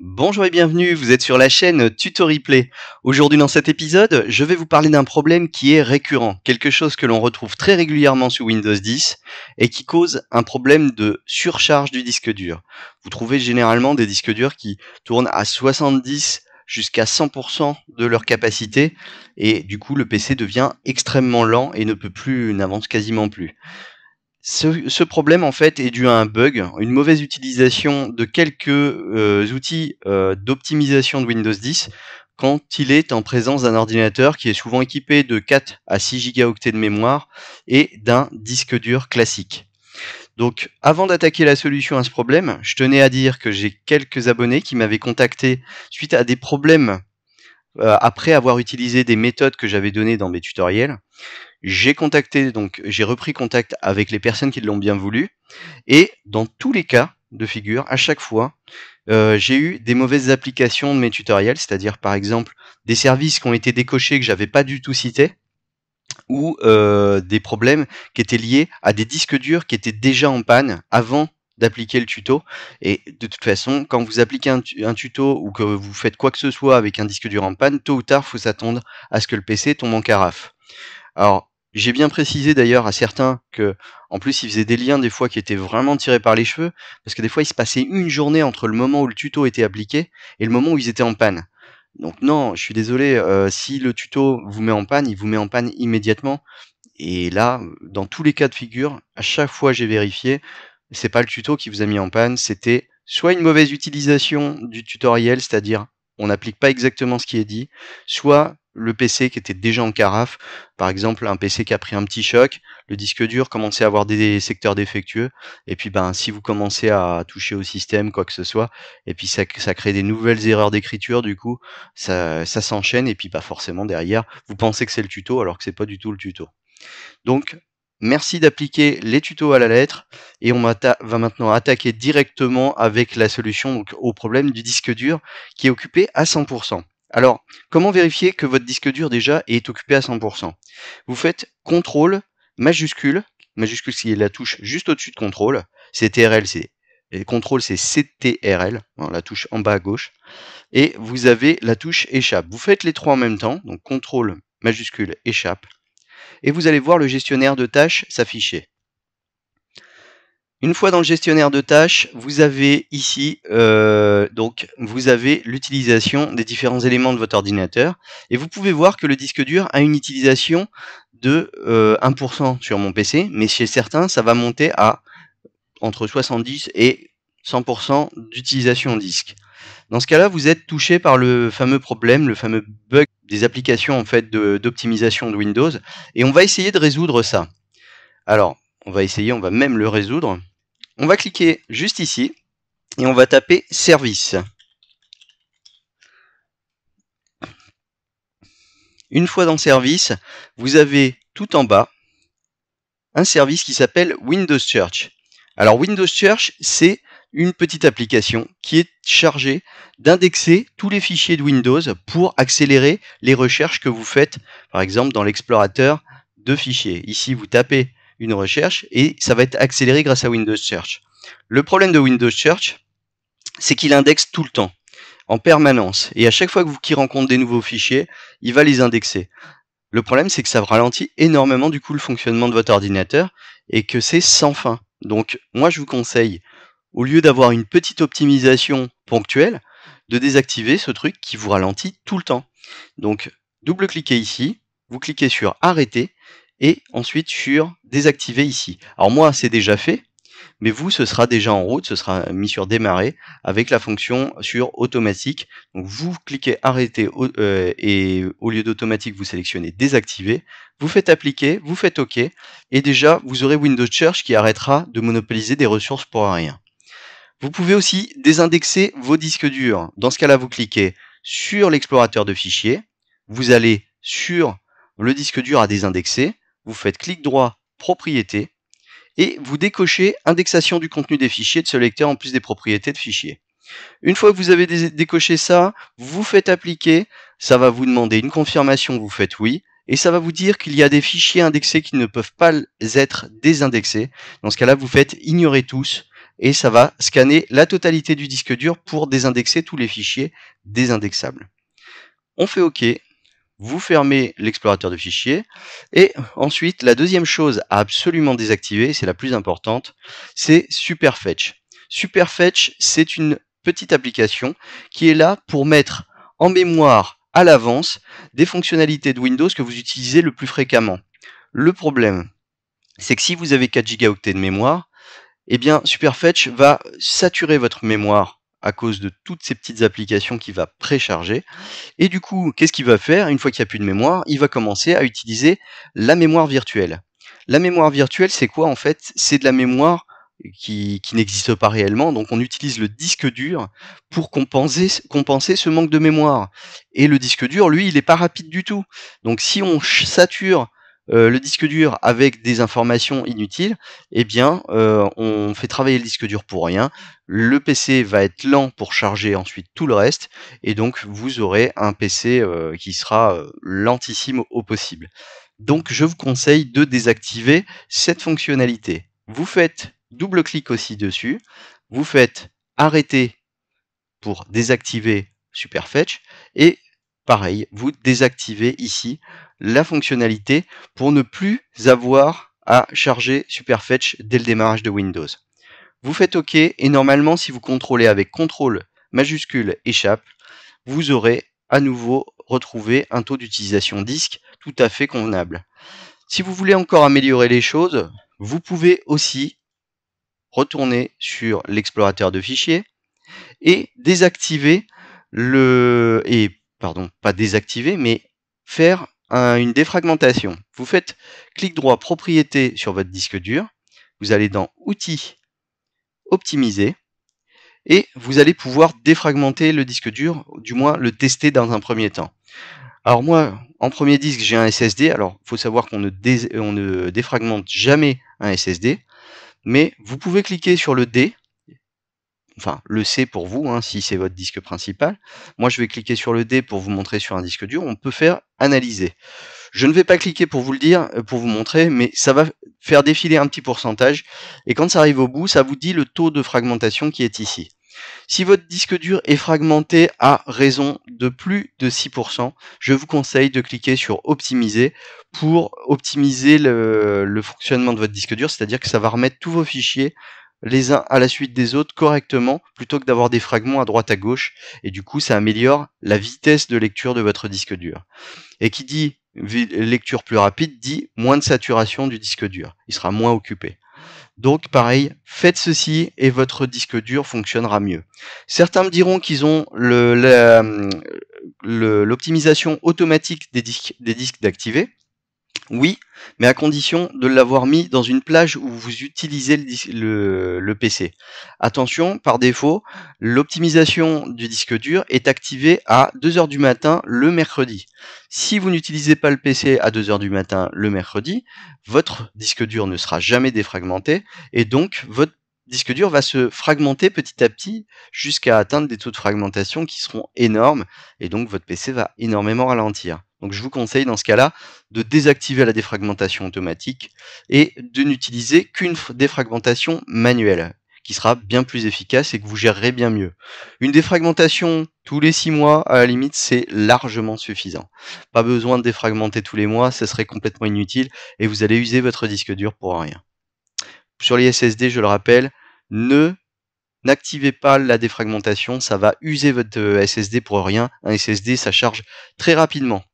Bonjour et bienvenue, vous êtes sur la chaîne Tutoriplay. Aujourd'hui dans cet épisode, je vais vous parler d'un problème qui est récurrent, quelque chose que l'on retrouve très régulièrement sous Windows 10 et qui cause un problème de surcharge du disque dur. Vous trouvez généralement des disques durs qui tournent à 70 jusqu'à 100% de leur capacité et du coup le PC devient extrêmement lent et ne peut plus n'avance quasiment plus. Ce, problème en fait est dû à un bug, une mauvaise utilisation de quelques euh, outils euh, d'optimisation de Windows 10 quand il est en présence d'un ordinateur qui est souvent équipé de 4 à 6 gigaoctets de mémoire et d'un disque dur classique. Donc avant d'attaquer la solution à ce problème, je tenais à dire que j'ai quelques abonnés qui m'avaient contacté suite à des problèmes euh, après avoir utilisé des méthodes que j'avais données dans mes tutoriels, j'ai contacté, donc j'ai repris contact avec les personnes qui l'ont bien voulu. Et dans tous les cas de figure, à chaque fois, euh, j'ai eu des mauvaises applications de mes tutoriels, c'est-à-dire par exemple des services qui ont été décochés que j'avais pas du tout cités ou euh, des problèmes qui étaient liés à des disques durs qui étaient déjà en panne avant d'appliquer le tuto. Et de toute façon, quand vous appliquez un, tuto ou que vous faites quoi que ce soit avec un disque dur en panne, tôt ou tard, faut s'attendre à ce que le PC tombe en carafe. Alors, j'ai bien précisé d'ailleurs à certains que, en plus, ils faisaient des liens des fois qui étaient vraiment tirés par les cheveux, parce que des fois, il se passait une journée entre le moment où le tuto était appliqué et le moment où ils étaient en panne. Donc non, je suis désolé, euh, si le tuto vous met en panne, il vous met en panne immédiatement. Et là, dans tous les cas de figure, à chaque fois j'ai vérifié, c'est pas le tuto qui vous a mis en panne, c'était soit une mauvaise utilisation du tutoriel, c'est-à-dire on n'applique pas exactement ce qui est dit, soit le PC qui était déjà en carafe, par exemple un PC qui a pris un petit choc, le disque dur commençait à avoir des secteurs défectueux, et puis ben si vous commencez à toucher au système, quoi que ce soit, et puis ça, crée des nouvelles erreurs d'écriture, du coup ça, s'enchaîne, et puis pas ben, forcément derrière, vous pensez que c'est le tuto alors que c'est pas du tout le tuto. Donc Merci d'appliquer les tutos à la lettre et on va maintenant attaquer directement avec la solution au problème du disque dur qui est occupé à 100%. Alors, comment vérifier que votre disque dur déjà est occupé à 100% Vous faites CTRL majuscule, majuscule c'est la touche juste au-dessus de CTRL, CTRL c'est et CTRL c'est CTRL, hein, la touche en bas à gauche, et vous avez la touche échappe. Vous faites les trois en même temps, donc CTRL majuscule échappe, et vous allez voir le gestionnaire de tâches s'afficher. Une fois dans le gestionnaire de tâches, vous avez ici euh, donc l'utilisation des différents éléments de votre ordinateur et vous pouvez voir que le disque dur a une utilisation de 1% euh, sur mon PC, mais chez certains ça va monter à entre 70 et 100% d'utilisation disque. Dans ce cas-là, vous êtes touché par le fameux problème, le fameux bug des applications en fait d'optimisation de, de, Windows. Et on va essayer de résoudre ça. Alors, on va essayer, on va même le résoudre. On va cliquer juste ici et on va taper service. Une fois dans service, vous avez tout en bas un service qui s'appelle Windows Search. Alors Windows Search, c'est une petite application qui est chargée d'indexer tous les fichiers de Windows pour accélérer les recherches que vous faites, par exemple dans l'explorateur de fichiers. Ici, vous tapez une recherche et ça va être accéléré grâce à Windows Search. Le problème de Windows Search, c'est qu'il indexe tout le temps, en permanence. Et à chaque fois que vous qui rencontre des nouveaux fichiers, il va les indexer. Le problème, c'est que ça ralentit énormément du coup le fonctionnement de votre ordinateur et que c'est sans fin. Donc moi, je vous conseille au lieu d'avoir une petite optimisation ponctuelle, de désactiver ce truc qui vous ralentit tout le temps. Donc, double-cliquez ici, vous cliquez sur arrêter et ensuite sur désactiver ici. Alors moi, c'est déjà fait, mais vous, ce sera déjà en route, ce sera mis sur démarrer avec la fonction sur automatique. Donc vous cliquez arrêter euh, et au lieu d'automatique, vous sélectionnez désactiver. Vous faites appliquer, vous faites OK et déjà, vous aurez Windows Search qui arrêtera de monopoliser des ressources pour rien. Vous pouvez aussi désindexer vos disques durs. Dans ce cas-là, vous cliquez sur l'explorateur de fichiers, vous allez sur le disque dur à désindexer, vous faites clic droit, propriétés, et vous décochez indexation du contenu des fichiers de ce lecteur en plus des propriétés de fichiers. Une fois que vous avez décoché ça, vous faites appliquer, ça va vous demander une confirmation, vous faites oui, et ça va vous dire qu'il y a des fichiers indexés qui ne peuvent pas être désindexés. Dans ce cas-là, vous faites ignorer tous et ça va scanner la totalité du disque dur pour désindexer tous les fichiers désindexables. On fait OK, vous fermez l'explorateur de fichiers, et ensuite la deuxième chose à absolument désactiver, c'est la plus importante, c'est Superfetch. Superfetch, c'est une petite application qui est là pour mettre en mémoire à l'avance des fonctionnalités de Windows que vous utilisez le plus fréquemment. Le problème, c'est que si vous avez 4 gigaoctets de mémoire, eh bien Superfetch va saturer votre mémoire à cause de toutes ces petites applications qu'il va précharger. Et du coup, qu'est-ce qu'il va faire Une fois qu'il n'y a plus de mémoire, il va commencer à utiliser la mémoire virtuelle. La mémoire virtuelle, c'est quoi en fait C'est de la mémoire qui, n'existe pas réellement, donc on utilise le disque dur pour compenser, compenser ce manque de mémoire. Et le disque dur, lui, il n'est pas rapide du tout. Donc si on sature euh, le disque dur avec des informations inutiles, eh bien, euh, on fait travailler le disque dur pour rien. Le PC va être lent pour charger ensuite tout le reste, et donc vous aurez un PC euh, qui sera lentissime au possible. Donc, je vous conseille de désactiver cette fonctionnalité. Vous faites double clic aussi dessus, vous faites arrêter pour désactiver Superfetch et pareil, vous désactivez ici la fonctionnalité pour ne plus avoir à charger Superfetch dès le démarrage de Windows. Vous faites OK et normalement si vous contrôlez avec CTRL majuscule échappe, vous aurez à nouveau retrouvé un taux d'utilisation disque tout à fait convenable. Si vous voulez encore améliorer les choses, vous pouvez aussi retourner sur l'explorateur de fichiers et désactiver le et pardon, pas désactiver, mais faire une défragmentation. Vous faites clic droit propriété sur votre disque dur, vous allez dans outils optimiser et vous allez pouvoir défragmenter le disque dur, du moins le tester dans un premier temps. Alors moi, en premier disque, j'ai un SSD. Alors, il faut savoir qu'on ne, ne défragmente jamais un SSD. Mais vous pouvez cliquer sur le D enfin le C pour vous, hein, si c'est votre disque principal. Moi, je vais cliquer sur le D pour vous montrer sur un disque dur. On peut faire analyser. Je ne vais pas cliquer pour vous le dire, euh, pour vous montrer, mais ça va faire défiler un petit pourcentage. Et quand ça arrive au bout, ça vous dit le taux de fragmentation qui est ici. Si votre disque dur est fragmenté à raison de plus de 6%, je vous conseille de cliquer sur optimiser pour optimiser le, le fonctionnement de votre disque dur, c'est-à-dire que ça va remettre tous vos fichiers les uns à la suite des autres correctement plutôt que d'avoir des fragments à droite à gauche et du coup ça améliore la vitesse de lecture de votre disque dur. Et qui dit lecture plus rapide dit moins de saturation du disque dur, il sera moins occupé. Donc pareil, faites ceci et votre disque dur fonctionnera mieux. Certains me diront qu'ils ont l'optimisation automatique des disques des disques d'activer. Oui, mais à condition de l'avoir mis dans une plage où vous utilisez le, PC. Attention, par défaut, l'optimisation du disque dur est activée à 2h du matin le mercredi. Si vous n'utilisez pas le PC à 2h du matin le mercredi, votre disque dur ne sera jamais défragmenté et donc votre disque dur va se fragmenter petit à petit jusqu'à atteindre des taux de fragmentation qui seront énormes et donc votre PC va énormément ralentir. Donc je vous conseille dans ce cas-là de désactiver la défragmentation automatique et de n'utiliser qu'une défragmentation manuelle qui sera bien plus efficace et que vous gérerez bien mieux. Une défragmentation tous les six mois, à la limite, c'est largement suffisant. Pas besoin de défragmenter tous les mois, ce serait complètement inutile et vous allez user votre disque dur pour rien. Sur les SSD, je le rappelle, ne n'activez pas la défragmentation, ça va user votre euh, SSD pour rien. Un SSD, ça charge très rapidement.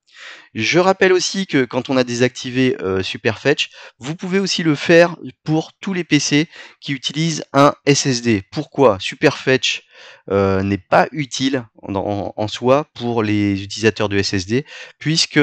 Je rappelle aussi que quand on a désactivé euh, Superfetch, vous pouvez aussi le faire pour tous les PC qui utilisent un SSD. Pourquoi Superfetch euh, n'est pas utile en, soi pour les utilisateurs de SSD, puisque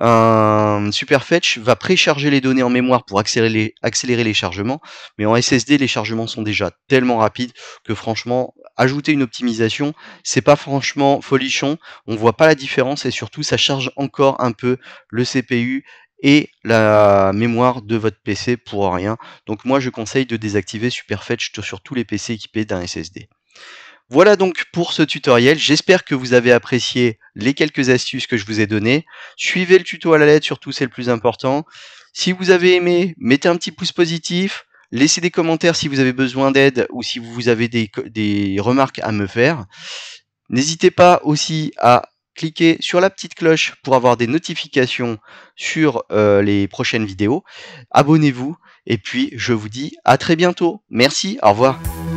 un Superfetch va précharger les données en mémoire pour accélérer les, accélérer les chargements, mais en SSD, les chargements sont déjà tellement rapides que franchement, ajouter une optimisation, c'est pas franchement folichon, on voit pas la différence et surtout ça charge encore un peu le CPU et la mémoire de votre PC pour rien. Donc moi je conseille de désactiver Superfetch sur tous les PC équipés d'un SSD. Voilà donc pour ce tutoriel. J'espère que vous avez apprécié les quelques astuces que je vous ai données. Suivez le tuto à la lettre, surtout c'est le plus important. Si vous avez aimé, mettez un petit pouce positif. Laissez des commentaires si vous avez besoin d'aide ou si vous avez des, remarques à me faire. N'hésitez pas aussi à cliquer sur la petite cloche pour avoir des notifications sur euh, les prochaines vidéos. Abonnez-vous et puis je vous dis à très bientôt. Merci, au revoir.